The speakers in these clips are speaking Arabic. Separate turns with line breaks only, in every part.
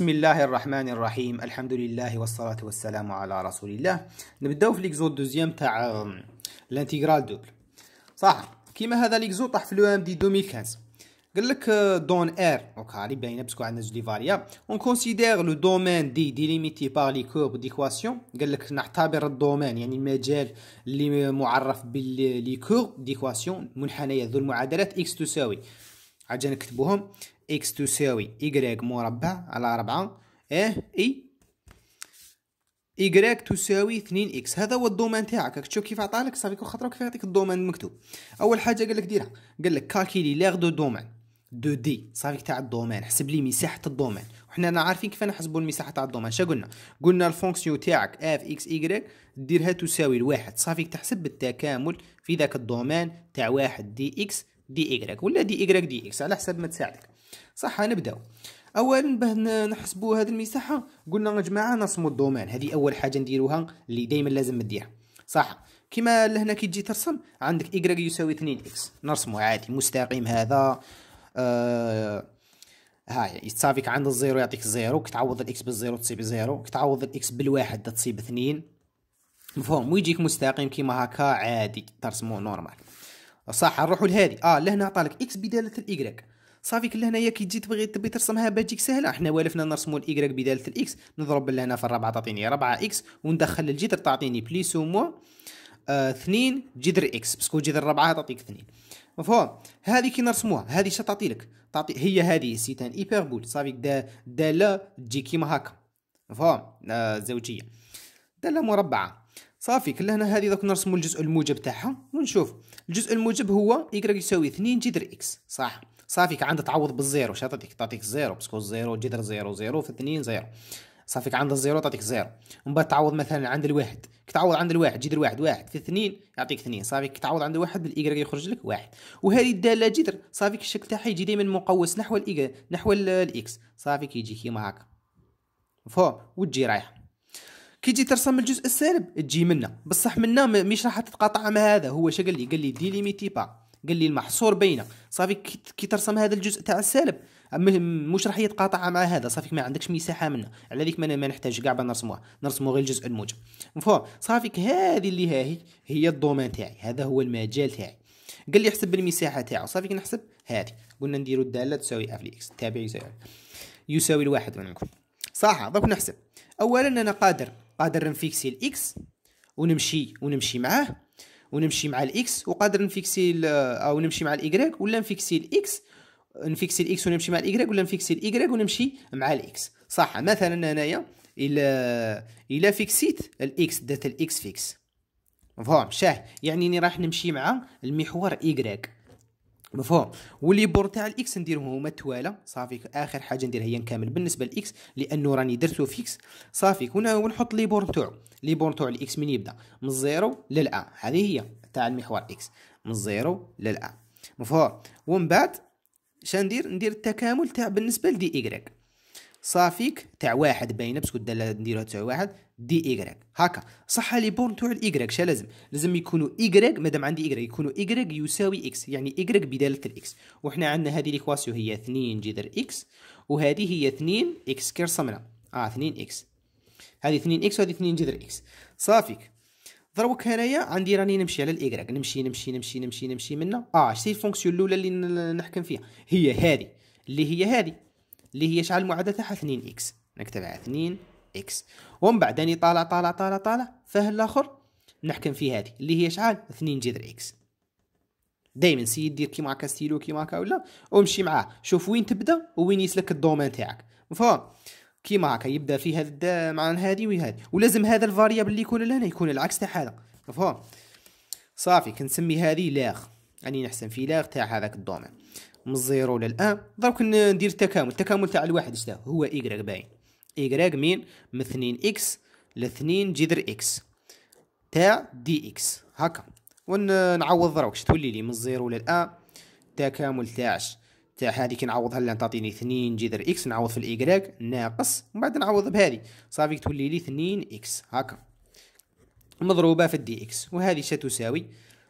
بسم الله الرحمن الرحيم الحمد لله والصلاة والسلام على رسول الله نبداو في ليكزود دوزيام تاع الانتيغرال دوبل صح كيما هذا ليكزود طاح في لو ام دي 2015 قال لك دون ار دونك هذه باينه باسكو عندنا جوج فاريا اون كونسيدير لو دومين دي ديليميتي بار لي كورب ديكواسيون قال لك نعتبر الدومين يعني المجال اللي معرف باللي كورب ديكواسيون منحنيه ذو المعادلات اكس تساوي عاد نكتبوهم اكس تساوي y مربع على ربعة اه اي y تساوي 2 اكس هذا هو الدومين تاعك راك تشوف كيف صافي صافيكو خاطر كيف يعطيك الدومين مكتوب اول حاجه قال لك ديرها قال لك كالكيلي لاغ دو دومين دو دي صافي تاع الدومين حسب لي مساحه الدومين وحنا عارفين كيف نحسبوا المساحه تاع الدومين شا قلنا قلنا الفونكسيون تاعك اف اكس y ديرها تساوي الواحد صافي تحسب التكامل في ذاك الدومين تاع واحد دي اكس دي إيكغيك ولا دي إيكغيك دي إكس على حسب ما تساعدك صح نبداو اولا باه نحسبوا هذه المساحه قلنا يا جماعه نرسموا الدومين هذه اول حاجه نديروها اللي دائما لازم نديها صح كما لهنا كي تجي ترسم عندك إيكغيك يساوي 2 اكس نرسمه عادي مستقيم هذا آه هاي يتصافيك عند الزيرو يعطيك زيرو كتعوض الاكس بالزيرو تصيب زيرو كتعوض الاكس بالواحد تصيب اثنين مفهوم ويجيك مستقيم كيما هكا عادي ترسمو نورمال صح نروحوا لهذه اه لهنا عطالك اكس بداله الايكغيك صافي لهنايا كي تجي تبغي تبي ترسمها باجيك سهله احنا والفنا نرسموا الايكغيك بداله الاكس نضرب لهنا في الرابعه تعطيني 4 اكس وندخل الجذر تعطيني بليس ومو آه، اثنين آه جذر اكس باسكو جذر الرابعه تعطيك اثنين مفهوم هذه كي نرسموها هذه شنو تعطي لك تعطي هي هذه سيتان ايبربول صافي دا داله تجي كيما هكا مفهوم آه زوجيه داله مربعه صافي كلا هنا هذه دوك نرسموا الجزء الموجب تاعها ونشوف الجزء الموجب هو y يساوي 2 جذر x صح صافي كعند تعوض بالزيرو اش تعطيك تعطيك زيرو باسكو زيرو جذر زيرو زيرو في 2 زيرو صافي كعند الزيرو تعطيك زيرو من بعد تعوض مثلا عند الواحد كتعوض عند الواحد جذر واحد واحد في اثنين يعطيك اثنين صافي كتعوض عند واحد بالايكغيك يخرج لك واحد وهذه الداله جذر صافي الشكل تاعها يجي دائما مقوس نحو الايكغيك نحو الاكس صافي كيجي كيما هكا فهو وتجي رايحه كي تجي ترسم الجزء السالب تجي منه بصح منه مش راح تتقاطع مع هذا هو شو قال لي قال لي ديليميتي با قال لي المحصور بينه صافي كي ترسم هذا الجزء تاع السالب مش راح يتقاطع مع هذا صافي ما عندكش مساحه منه على ذيك ما نحتاج كاع نرسموها نرسمو غير الجزء الموجب مفهوم صافي هذه اللي هاهي هي الدومين تاعي هذا هو المجال تاعي قال لي احسب المساحه تاعو صافي كي نحسب هذه قلنا نديرو الداله تساوي اف اكس تابع يساوي يساوي الواحد منكم صح دوك نحسب اولا انا قادر قادر نفيكسي الاكس ونمشي ونمشي معاه ونمشي مع الاكس وقادر نفيكسي او نمشي مع الايكغريك ولا نفيكسي الاكس نفيكسي الاكس ونمشي مع الايكغريك ولا نفيكسي الايكغريك ونمشي مع الاكس صح مثلا هنايا الى الى فيكسيت الاكس دات الاكس فيكس فهم شاه يعني راح نمشي مع المحور ايكغريك مفهوم واللي بور تاع الاكس نديرهم هما توالا صافي اخر حاجه ندير هي نكمل بالنسبه للاكس لانه راني درتو فيكس صافي كنا ونحط لي بور تاعو لي بور تاع الاكس من يبدا من الزيرو للأ هذه هي تاع المحور اكس من الزيرو للأ مفهوم ومن بعد شندير ندير التكامل تاع بالنسبه لدي اي صافيك تاع واحد باينه باسكو الداله نديروها تاع واحد دي ايكغيك هكا صح لي بون تاع الايكغيك شا لازم لازم يكونوا ايكغيك مادام عندي ايكغيك يكونوا ايكغيك يساوي اكس يعني ايكغيك بداله الاكس وحنا عندنا هذه ليكواسيو هي 2 جذر اكس وهذه هي 2 اكس كير صمنا اه 2 اكس هذه 2 اكس وهذه 2 جذر اكس صافيك دروك هنايا عندي راني نمشي على الايكغيك نمشي نمشي نمشي نمشي نمشي منا اه شتي الفونكسيون الاولى اللي نحكم فيها هي هذه اللي هي هذه اللي هي شحال تاعها 2 اكس نكتبها 2 اكس ومن بعد راني يعني طالع طالع طالع طالع فيها الاخر نحكم في هذه اللي هي شحال 2 جذر اكس دائما سيد دير كيما هكا ستيلو كيما هكا ولا ومشي معاه شوف وين تبدا وين يسلك الدومين تاعك مفهوم كيما هكا يبدا في هذا مع هذه وهذه ولازم هذا الفاريبل اللي يكون لهنا يكون العكس تاع هذا مفهوم صافي كنسمي هذه لاغ راني يعني نحسن في لاغ تاع هذاك الدومين من الزيرو للان دروك ندير التكامل التكامل تاع الواحد شتا هو ايكغيك باين ايكغيك مين من 2 اكس ل 2 جذر اكس تاع دي اكس هكا ونعوض دروك تولي لي من الزيرو للان التكامل تاعش تاع كي نعوضها لان تعطيني 2 جذر اكس نعوض في الايكغيك ناقص ومن بعد نعوض بهذه صافي تولي لي 2 اكس هكا مضروبه في الدي اكس وهذه شتساوي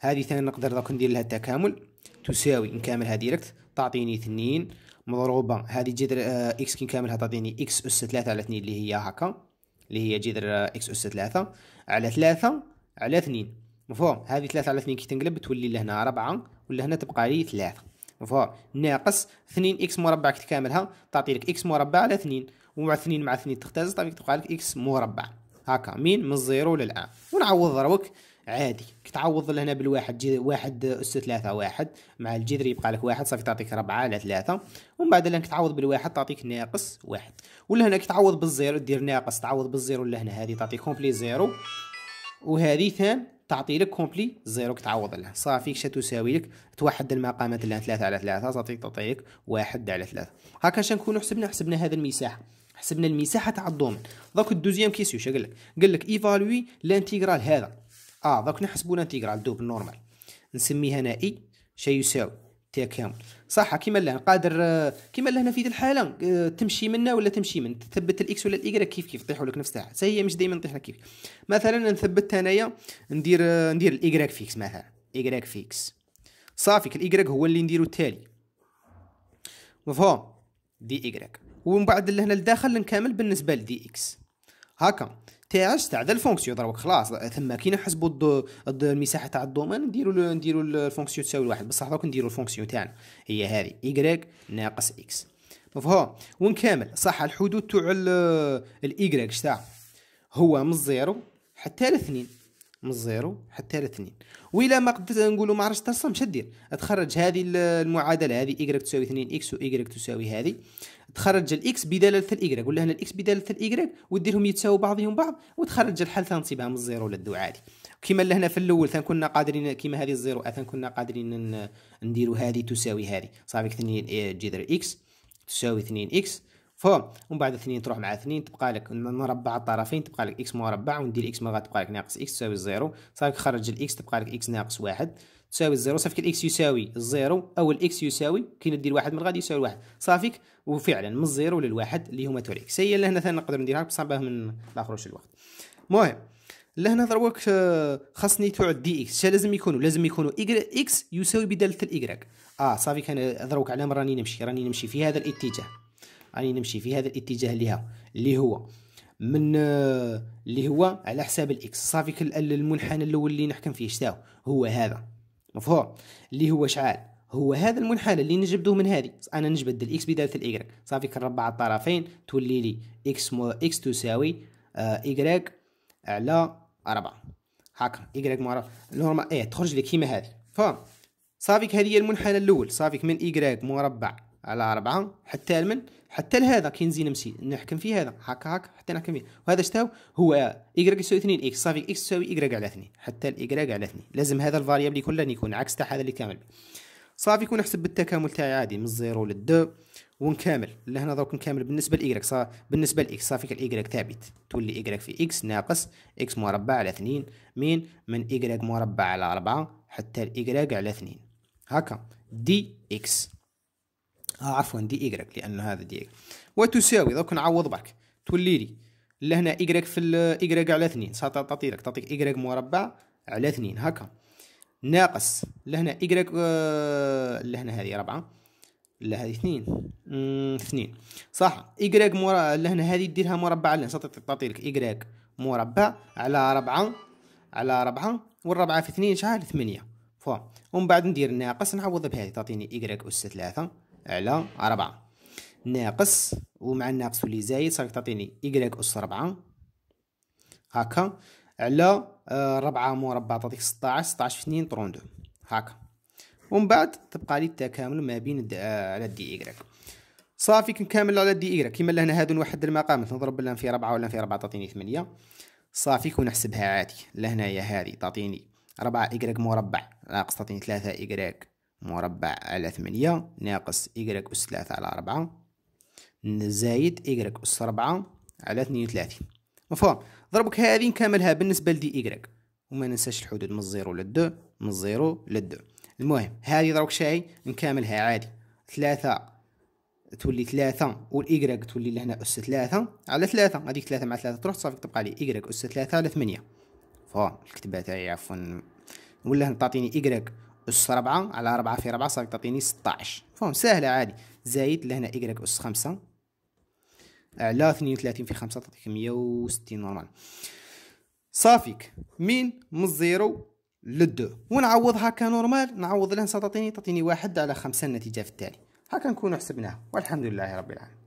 هذه ثاني نقدر دروك ندير لها التكامل تساوي نكملها ديريكت تعطيني اثنين مضروبه هذه جذر اكس آه، كي كاملها تعطيني اكس اس 3 على 2 اللي هي هكا اللي هي جذر اكس آه، اس 3 على 3 على 2 مفهوم هذه 3 على 2 كي تنقلب تولي لهنا 4 ولا هنا تبقى لي 3 مفهوم ناقص 2 اكس مربع كي تكاملها تعطي لك اكس مربع على 2 ومع 2 مع 2 تختزل تعطيك تبقى لك اكس مربع هكا من من الزيرو للان ونعوض ضربك عادي تعوض لهنا بالواحد جي واحد اس ثلاثة واحد مع الجذر يبقى لك واحد صافي تعطيك ربعة على ثلاثة ومن بعد لانك تعوض بالواحد تعطيك ناقص واحد ولا هنا تعوض بالزيرو دير ناقص تعوض بالزيرو لهنا هذه تعطي كومبلي زيرو وهذه ثان تعطي لك كومبلي زيرو تعوض لها صافي كش تساوي لك توحد المقامات اللي ثلاثة على ثلاثة صافي تعطيك واحد على ثلاثة هكا شنو نكونوا حسبنا حسبنا هذا المساحة حسبنا المساحة تاع الدومين دوك الدوزيام كيسيو شنو قال لك قال لك ايفالوي لانتيغرال هذا ا آه، دوك نحسبو الانتيغرال دوب نورمال نسميها انا اي شي يساوي كامل صح كيما لهنا قادر آه، كيما لهنا في الحاله آه، تمشي منا ولا تمشي من تثبت الاكس ولا الاي كيف كيف طيحوا لك نفس الساعه هي مش دائما طيحنا كيف مثلا نثبتها انايا ندير ندير الاي فيكس مثلا اي فيكس صافي الاي هو اللي نديرو التالي مفهوم دي اي ومن بعد لهنا لداخل نكمل بالنسبه لدي اكس هاكا تاع ذا الفونكسيون دروك خلاص ثما كي نحسبوا المساحه تاع الدومين نديروا نديروا الفونكسيون تساوي واحد بصح دروك نديروا الفونكسيون تاعنا هي هذه ايكغيك ناقص اكس مفهوم ونكمل صح الحدود تاع الايكغيك شتا هو من الزيرو حتى الاثنين من الزيرو حتى الاثنين وإلا ما قدرت نقولوا ما عرفتش ترسم شدير دير تخرج هذه المعادله هذه إيكغيك تساوي 2 اكس و تساوي هذه تخرج الاكس بدلاله الايكغيك ولا هنا الاكس بدلاله الايكغيك وديرهم يتساووا بعضهم بعض وتخرج الحل تنصيبها من الزيرو للدو عادي كما اللي هنا في الاول كنا قادرين كما هذه الزيرو كنا قادرين نديروا هذه تساوي هذه صافي 2 إيه، جذر اكس تساوي 2 اكس فهم ومن بعد اثنين تروح مع اثنين تبقى لك نربع الطرفين تبقى لك اكس مربع وندير اكس مغا تبقى لك ناقص اكس تساوي الزيرو صافي خرج الاكس تبقى لك اكس ناقص واحد تساوي الزيرو صافي الاكس يساوي الزيرو او الاكس يساوي كي ندير واحد من غادي يساوي واحد صافيك وفعلا من الزيرو للواحد اللي هما الاكس هي لهنا ثاني نقدر نديرها بصح باه من لاخروش الوقت المهم لهنا آه، دروك خاصني تو دي اكس شا لازم يكونوا لازم يكونوا اكس يساوي بداله الاكراك اه صافي كان دروك على راني نمشي راني نمشي في هذا الاتجاه راني نمشي في هذا الاتجاه لها اللي هو من آه، اللي هو على حساب الاكس صافيك المنحنى الاول اللي نحكم فيه شتاو هو هذا مفهوم اللي هو شعال هو هذا المنحنى اللي نجبدوه من هذه انا نجبد الاكس بداله الاي صافي كنربع الطرفين تولي لي اكس مو اكس تساوي اي آه، على 4 هاكا اي مع نورمال ايه تخرج لي كيما هذه فهم صافيك هذه هي المنحنى الاول صافيك من اي مربع على أربعة حتى المن حتى لهذا كاين زين نمشي نحكم في هذا هكا هكا حتى نحكم فيه وهذا شتاو هو إيكغيك يساوي 2 إكس صافي إكس تساوي إيكغيك على 2 حتى الإيكغيك على 2 لازم هذا الفاريابل كله يكون عكس تاع هذا اللي كامل صافي كون نحسب بالتكامل تاعي عادي من الزيرو للدو ونكامل لهنا دروك نكامل بالنسبه لايكغيك صا بالنسبه لاكس صافي الايكغيك ثابت تولي ايكغيك في اكس ناقص اكس مربع على 2 من من ايكغيك مربع على 4 حتى الايكغيك على 2 هكا دي اكس آه عفوا دي إيجريك لأن هذا دي إيجريك وتساوي دوك نعوض برك تولي لي لهنا إيجريك في الإيجريك على اثنين تعطي لك تعطيك إيجريك مربع على اثنين هكا ناقص لهنا إيجريك آه، لهنا هذه ربعة لا هذه اثنين اثنين صح إيجريك مر... لهنا هذه ديرها مربع على تعطي لك إيجريك مربع على ربعة على ربعة والربعة في اثنين شحال ثمانية فوا ومن بعد ندير ناقص نعوض بهذه تعطيني إيجريك أس ثلاثة على ربعة ناقص ومع الناقص واللي زايد صافي تعطيني إيكغيك أس ربعة هاكا على آه، ربعة مربع تعطيك ستاعش ستاعش في اثنين طروندو هاكا ومن بعد تبقى لي التكامل ما بين آه، على دي إيكغيك صافي كنكامل على دي إيكغيك كيما لهنا هادو نوحد المقامات نضرب لهم في ربعة ولا في ربعة تعطيني ثمانية صافي كون نحسبها عادي لهنايا هادي تعطيني ربعة إيكغيك مربع ناقص تعطيني ثلاثة إيكغيك مربع على ثمانية ناقص إيكغيك أس ثلاثة على ربعة زايد إيكغيك أس ربعة على اثنين وثلاثين مفهوم ضربك هذه نكملها بالنسبة لدي إيكغيك وما ننساش الحدود من الزيرو للدو من الزيرو للدو المهم هذه ضربك شاي نكملها عادي ثلاثة تولي ثلاثة والإيكغيك تولي لهنا أس ثلاثة على ثلاثة هذيك ثلاثة مع ثلاثة تروح صافي تبقى لي إيكغيك أس ثلاثة على ثمانية فهم الكتبة تاعي عفوا ولا تعطيني إيكغيك أس 4 على 4 في 4 صار تعطيني 16 فهم ساهله عادي زايد لهنا إيكغيك أس 5 على 32 في 5 تعطيك 160 نورمال صافيك من من الزيرو للدو ونعوضها كنورمال نعوض لها تعطيني تعطيني واحد على خمسة النتيجة في التالي هكا نكونو حسبناها والحمد لله رب العالمين